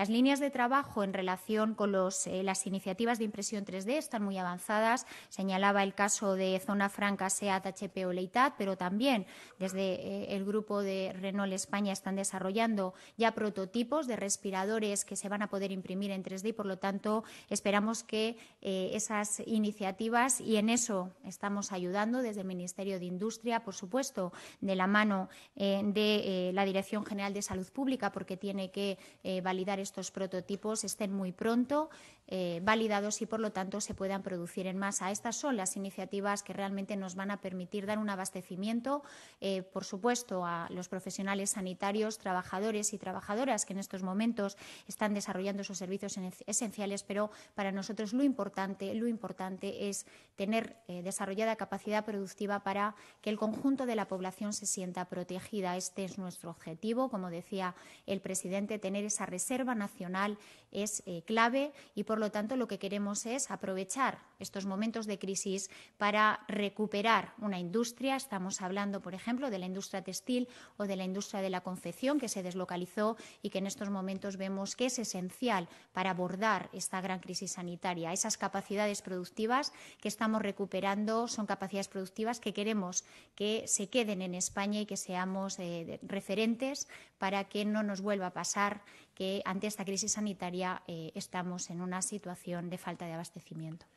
Las líneas de trabajo en relación con los, eh, las iniciativas de impresión 3D están muy avanzadas. Señalaba el caso de Zona Franca, SEAT, HP o Leitat, pero también desde eh, el grupo de Renault España están desarrollando ya prototipos de respiradores que se van a poder imprimir en 3D y, por lo tanto, esperamos que eh, esas iniciativas, y en eso estamos ayudando desde el Ministerio de Industria, por supuesto, de la mano de la Dirección General de Salud Pública, porque tiene que validar estos prototipos estén muy pronto eh, validados y, por lo tanto, se puedan producir en masa. Estas son las iniciativas que realmente nos van a permitir dar un abastecimiento, eh, por supuesto, a los profesionales sanitarios, trabajadores y trabajadoras que en estos momentos están desarrollando esos servicios esenciales, pero para nosotros lo importante, lo importante es tener eh, desarrollada capacidad productiva para que el conjunto de la población se sienta protegida. Este es nuestro objetivo, como decía el presidente, tener esa reserva nacional es eh, clave y, por lo tanto, lo que queremos es aprovechar estos momentos de crisis para recuperar una industria. Estamos hablando, por ejemplo, de la industria textil o de la industria de la confección que se deslocalizó y que en estos momentos vemos que es esencial para abordar esta gran crisis sanitaria. Esas capacidades productivas que estamos recuperando son capacidades productivas que queremos que se queden en España y que seamos eh, referentes para que no nos vuelva a pasar que ante ante esta crisis sanitaria eh, estamos en una situación de falta de abastecimiento.